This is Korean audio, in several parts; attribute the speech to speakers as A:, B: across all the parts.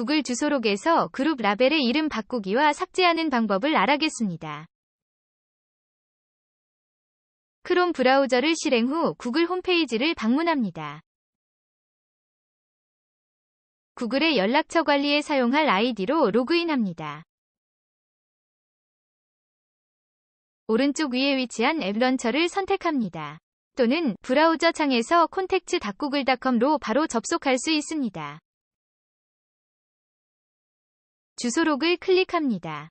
A: 구글 주소록에서
B: 그룹 라벨의 이름 바꾸기와 삭제하는 방법을 알아겠습니다. 크롬 브라우저를 실행 후 구글 홈페이지를 방문합니다.
A: 구글의 연락처 관리에 사용할 아이디로
B: 로그인합니다. 오른쪽 위에 위치한 앱 런처를 선택합니다. 또는 브라우저 창에서 콘택트 닷구글닷컴로 바로 접속할 수 있습니다. 주소록을 클릭합니다.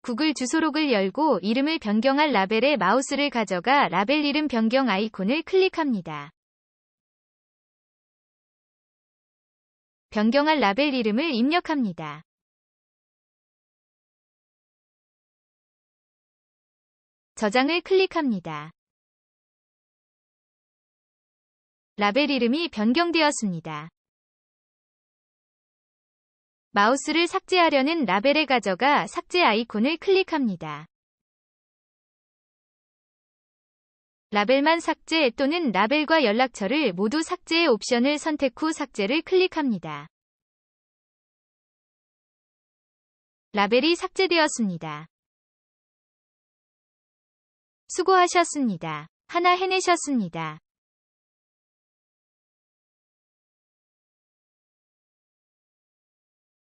B: 구글 주소록을 열고 이름을 변경할 라벨에 마우스를 가져가 라벨 이름 변경 아이콘을 클릭합니다.
A: 변경할 라벨 이름을 입력합니다. 저장을 클릭합니다. 라벨 이름이 변경되었습니다. 마우스를 삭제하려는 라벨에 가져가 삭제 아이콘을
B: 클릭합니다. 라벨만 삭제 또는 라벨과 연락처를 모두 삭제의 옵션을 선택 후 삭제를 클릭합니다. 라벨이 삭제되었습니다.
A: 수고하셨습니다. 하나 해내셨습니다.